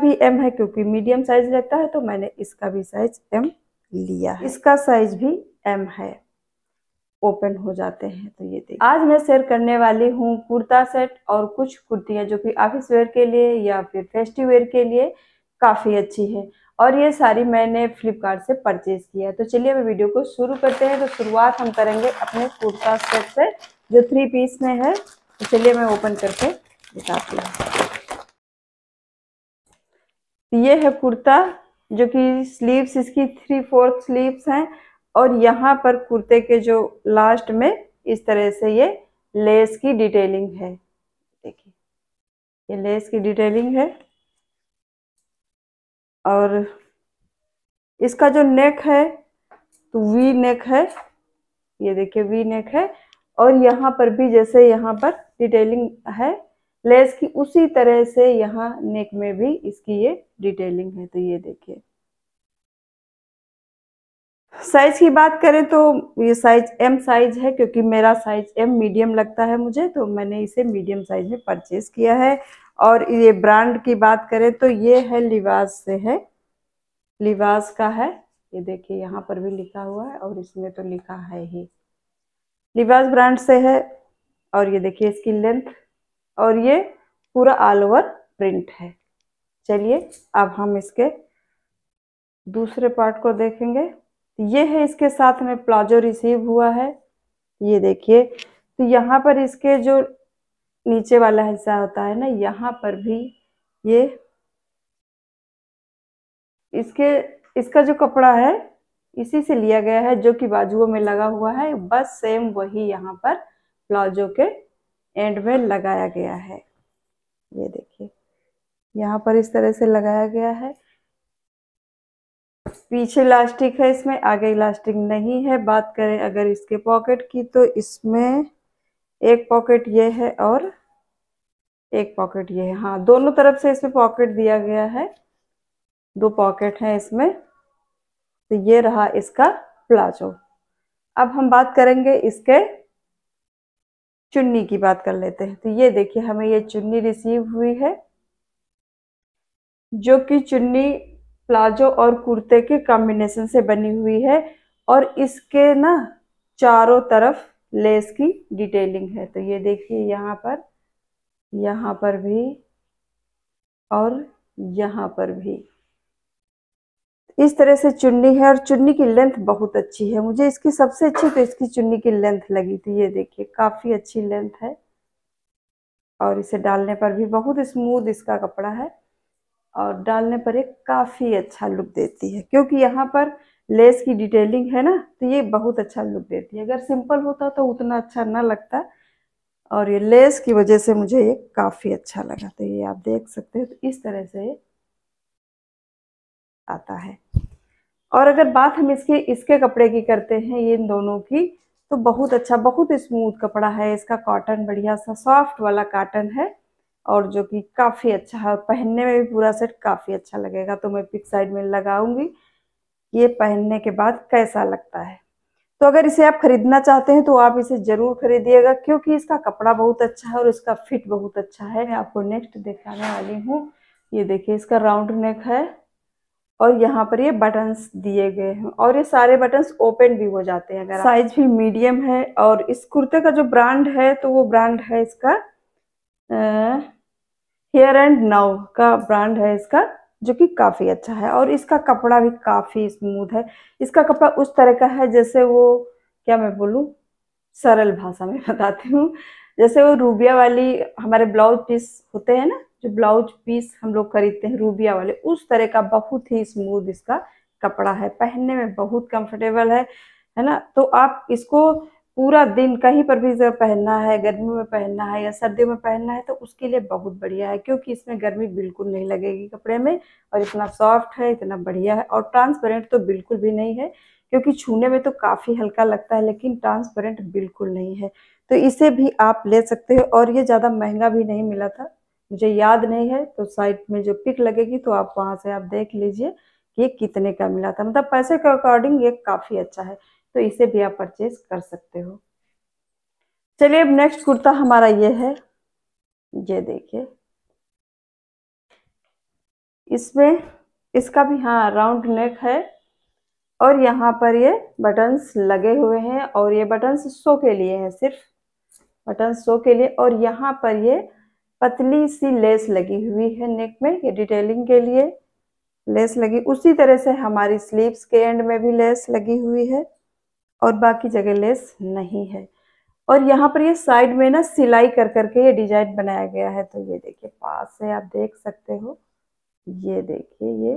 भी एम है क्योंकि मीडियम साइज रहता है तो मैंने इसका भी साइज एम लिया है इसका साइज भी एम है ओपन हो जाते हैं तो ये देखिए आज मैं शेयर करने वाली हूँ कुर्ता सेट और कुछ कुर्तियाँ जो कि ऑफिस वेयर के लिए या फिर फेस्टिव वेयर के लिए काफ़ी अच्छी है और ये सारी मैंने फ्लिपकार्ट से परचेज किया है तो चलिए अभी वीडियो को शुरू करते हैं तो शुरुआत हम करेंगे अपने कुर्ता सेट से जो थ्री पीस में है तो चलिए मैं ओपन करके बताती हूँ तो ये है कुर्ता जो कि स्लीव्स इसकी थ्री फोर्थ स्लीव्स हैं और यहाँ पर कुर्ते के जो लास्ट में इस तरह से ये लेस की डिटेलिंग है देखिए ये लेस की डिटेलिंग है और इसका जो नेक है तो वी नेक है ये देखिए वी नेक है और यहाँ पर भी जैसे यहाँ पर डिटेलिंग है लेस की उसी तरह से यहाँ नेक में भी इसकी ये डिटेलिंग है तो ये देखिए साइज की बात करें तो ये साइज एम साइज है क्योंकि मेरा साइज एम मीडियम लगता है मुझे तो मैंने इसे मीडियम साइज में परचेज किया है और ये ब्रांड की बात करें तो ये है लिवास से है लिवास का है ये देखिए यहाँ पर भी लिखा हुआ है और इसमें तो लिखा है ही लिवास ब्रांड से है और ये देखिए इसकी लेंथ और ये पूरा ऑल ओवर प्रिंट है चलिए अब हम इसके दूसरे पार्ट को देखेंगे ये है इसके साथ में प्लाजो रिसीव हुआ है ये देखिए तो यहाँ पर इसके जो नीचे वाला हिस्सा होता है ना यहाँ पर भी ये इसके इसका जो कपड़ा है इसी से लिया गया है जो कि बाजुओं में लगा हुआ है बस सेम वही यहाँ पर प्लाजो के एंड में लगाया गया है ये देखिए यहाँ पर इस तरह से लगाया गया है पीछे इलास्टिक है इसमें आगे इलास्टिक नहीं है बात करें अगर इसके पॉकेट की तो इसमें एक पॉकेट ये है और एक पॉकेट ये है हाँ दोनों तरफ से इसमें पॉकेट दिया गया है दो पॉकेट हैं इसमें तो ये रहा इसका प्लाजो अब हम बात करेंगे इसके चुन्नी की बात कर लेते हैं तो ये देखिए हमें ये चुन्नी रिसीव हुई है जो कि चुन्नी प्लाजो और कुर्ते के कॉम्बिनेशन से बनी हुई है और इसके ना चारों तरफ लेस की डिटेलिंग है तो ये देखिए यहाँ पर यहाँ पर भी और यहाँ पर भी इस तरह से चुन्नी है और चुन्नी की लेंथ बहुत अच्छी है मुझे इसकी सबसे अच्छी तो इसकी चुन्नी की लेंथ लगी थी ये देखिए काफ़ी अच्छी लेंथ है और इसे डालने पर भी बहुत स्मूथ इसका कपड़ा है और डालने पर एक काफ़ी अच्छा लुक देती है क्योंकि यहाँ पर लेस की डिटेलिंग है ना तो ये बहुत अच्छा लुक देती है अगर सिंपल होता तो उतना अच्छा ना लगता और ये लेस की वजह से मुझे ये काफ़ी अच्छा लगा तो ये आप देख सकते हो तो इस तरह से आता है और अगर बात हम इसके इसके कपड़े की करते हैं ये इन दोनों की तो बहुत अच्छा बहुत स्मूथ कपड़ा है इसका कॉटन बढ़िया सा सॉफ्ट वाला कॉटन है और जो कि काफ़ी अच्छा है पहनने में भी पूरा सेट काफ़ी अच्छा लगेगा तो मैं पिक साइड में लगाऊंगी ये पहनने के बाद कैसा लगता है तो अगर इसे आप खरीदना चाहते हैं तो आप इसे ज़रूर खरीदिएगा क्योंकि इसका कपड़ा बहुत अच्छा है और इसका फिट बहुत अच्छा है मैं आपको नेक्स्ट दिखाने वाली हूँ ये देखिए इसका राउंड नेक है और यहाँ पर ये बटन्स दिए गए हैं और ये सारे बटन्स ओपन भी हो जाते हैं अगर साइज भी मीडियम है और इस कुर्ते का जो ब्रांड है तो वो ब्रांड है इसका हेयर एंड नाउ का ब्रांड है इसका जो कि काफ़ी अच्छा है और इसका कपड़ा भी काफ़ी स्मूथ है इसका कपड़ा उस तरह का है जैसे वो क्या मैं बोलूँ सरल भाषा में बताती हूँ जैसे वो रूबिया वाली हमारे ब्लाउज पीस होते हैं ना जो ब्लाउज पीस हम लोग खरीदते हैं रूबिया वाले उस तरह का बहुत ही स्मूथ इसका कपड़ा है पहनने में बहुत कंफर्टेबल है है ना तो आप इसको पूरा दिन कहीं पर भी जब पहनना है गर्मी में पहनना है या सर्दियों में पहनना है तो उसके लिए बहुत बढ़िया है क्योंकि इसमें गर्मी बिल्कुल नहीं लगेगी कपड़े में और इतना सॉफ्ट है इतना बढ़िया है और ट्रांसपेरेंट तो बिल्कुल भी नहीं है क्योंकि छूने में तो काफ़ी हल्का लगता है लेकिन ट्रांसपेरेंट बिल्कुल नहीं है तो इसे भी आप ले सकते हो और ये ज़्यादा महंगा भी नहीं मिला था मुझे याद नहीं है तो साइट में जो पिक लगेगी तो आप वहां से आप देख लीजिए कि कितने का मिला था मतलब पैसे के अकॉर्डिंग ये काफ़ी अच्छा है तो इसे भी आप परचेज कर सकते हो चलिए अब नेक्स्ट कुर्ता हमारा ये है ये देखिए इसमें इसका भी हाँ राउंड नेक है और यहाँ पर ये बटन्स लगे हुए हैं और ये बटन्स शो के लिए हैं सिर्फ बटन शो के लिए और यहाँ पर ये पतली सी लेस लगी हुई है नेक में ये डिटेलिंग के लिए लेस लगी उसी तरह से हमारी स्लीव्स के एंड में भी लेस लगी हुई है और बाकी जगह लेस नहीं है और यहाँ पर ये साइड में ना सिलाई कर करके ये डिजाइन बनाया गया है तो ये देखिए पास से आप देख सकते हो ये देखिए ये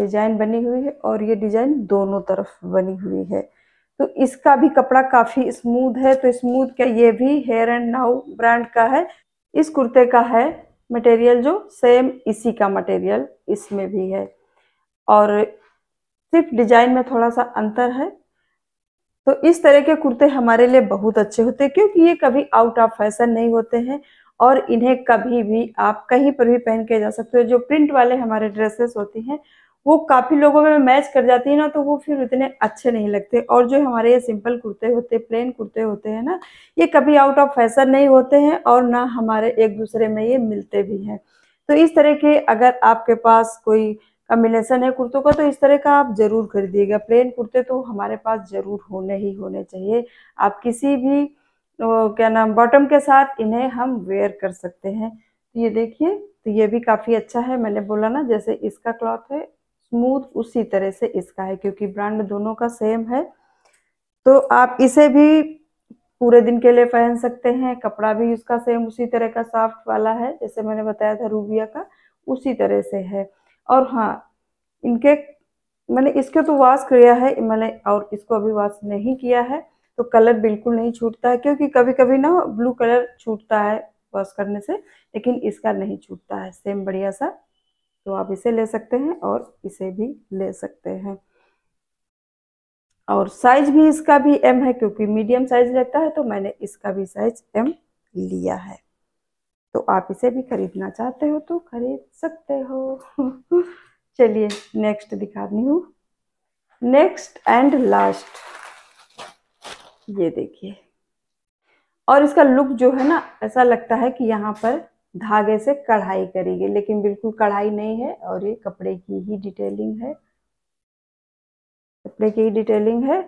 डिजाइन बनी हुई है और ये डिजाइन दोनों तरफ बनी हुई है तो इसका भी कपड़ा काफ़ी स्मूथ है तो स्मूथ का ये भी हेयर एंड नाउ ब्रांड का है इस कुर्ते का है मटेरियल जो सेम इसी का मटेरियल इसमें भी है और सिर्फ डिजाइन में थोड़ा सा अंतर है तो इस तरह के कुर्ते हमारे लिए बहुत अच्छे होते हैं क्योंकि ये कभी आउट ऑफ फैशन नहीं होते हैं और इन्हें कभी भी आप कहीं पर भी पहन के जा सकते हो जो प्रिंट वाले हमारे ड्रेसेस होती हैं वो काफ़ी लोगों में मैच कर जाती है ना तो वो फिर उतने अच्छे नहीं लगते और जो हमारे ये सिंपल कुर्ते होते प्लेन कुर्ते होते हैं ना ये कभी आउट ऑफ फैशन नहीं होते हैं और ना हमारे एक दूसरे में ये मिलते भी हैं तो इस तरह के अगर आपके पास कोई कम्बिनेशन है कुर्तों का तो इस तरह का आप ज़रूर खरीदिएगा प्लेन कुर्ते तो हमारे पास ज़रूर होने ही होने चाहिए आप किसी भी तो क्या नाम बॉटम के साथ इन्हें हम वेयर कर सकते हैं तो ये देखिए तो ये भी काफ़ी अच्छा है मैंने बोला ना जैसे इसका क्लॉथ है स्मूथ उसी तरह से इसका है क्योंकि ब्रांड दोनों का सेम है तो आप इसे भी पूरे दिन के लिए पहन सकते हैं कपड़ा भी इसका सेम उसी तरह का सॉफ्ट वाला है जैसे मैंने बताया था रूबिया का उसी तरह से है और हाँ इनके मैंने इसके तो वॉश किया है मैंने और इसको अभी वॉश नहीं किया है तो कलर बिल्कुल नहीं छूटता है क्योंकि कभी कभी ना ब्लू कलर छूटता है वॉश करने से लेकिन इसका नहीं छूटता है सेम बढ़िया सा तो आप इसे ले सकते हैं और इसे भी ले सकते हैं और साइज भी इसका भी एम है क्योंकि मीडियम साइज रहता है तो मैंने इसका भी साइज एम लिया है तो आप इसे भी खरीदना चाहते हो तो खरीद सकते हो चलिए नेक्स्ट दिखानी हूँ नेक्स्ट एंड लास्ट ये देखिए और इसका लुक जो है ना ऐसा लगता है कि यहाँ पर धागे से कढ़ाई करी गई लेकिन बिल्कुल कढ़ाई नहीं है और ये कपड़े की ही डिटेलिंग है कपड़े की ही डिटेलिंग है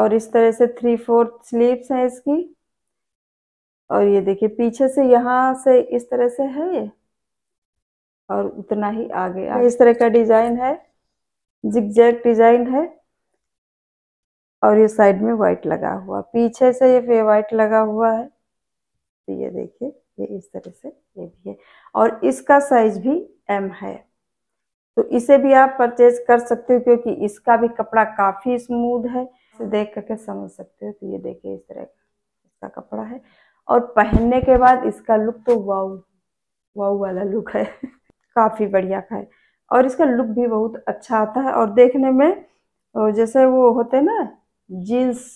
और इस तरह से थ्री फोर्थ स्लीव्स हैं इसकी और ये देखिए पीछे से यहाँ से इस तरह से है ये और उतना ही आगे आ इस तरह का डिजाइन है जिगजैग डिजाइन है और ये साइड में व्हाइट लगा हुआ पीछे से ये फिर व्हाइट लगा हुआ है तो ये देखिए ये इस तरह से ये भी है और इसका साइज भी एम है तो इसे भी आप परचेज कर सकते हो क्योंकि इसका भी कपड़ा काफ़ी स्मूथ है इसे देख करके समझ सकते हो तो ये देखिए इस तरह का इसका कपड़ा है और पहनने के बाद इसका लुक तो वाऊ वाऊ वाला लुक है काफ़ी बढ़िया का है और इसका लुक भी बहुत अच्छा आता है और देखने में जैसे वो होते ना जीन्स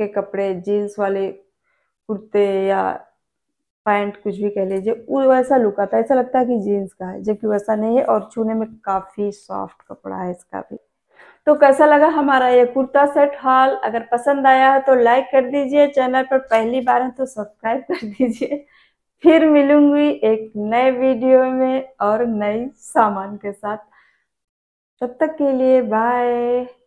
के कपड़े जीन्स वाले कुर्ते या पैंट कुछ भी कह लीजिए वो वैसा लुक आता है ऐसा लगता है कि जीन्स का है जबकि वैसा नहीं है और छूने में काफ़ी सॉफ्ट कपड़ा है इसका भी तो कैसा लगा हमारा ये कुर्ता सेट हॉल अगर पसंद आया है तो लाइक कर दीजिए चैनल पर पहली बार है तो सब्सक्राइब कर दीजिए फिर मिलूंगी एक नए वीडियो में और नए सामान के साथ तब तक के लिए बाय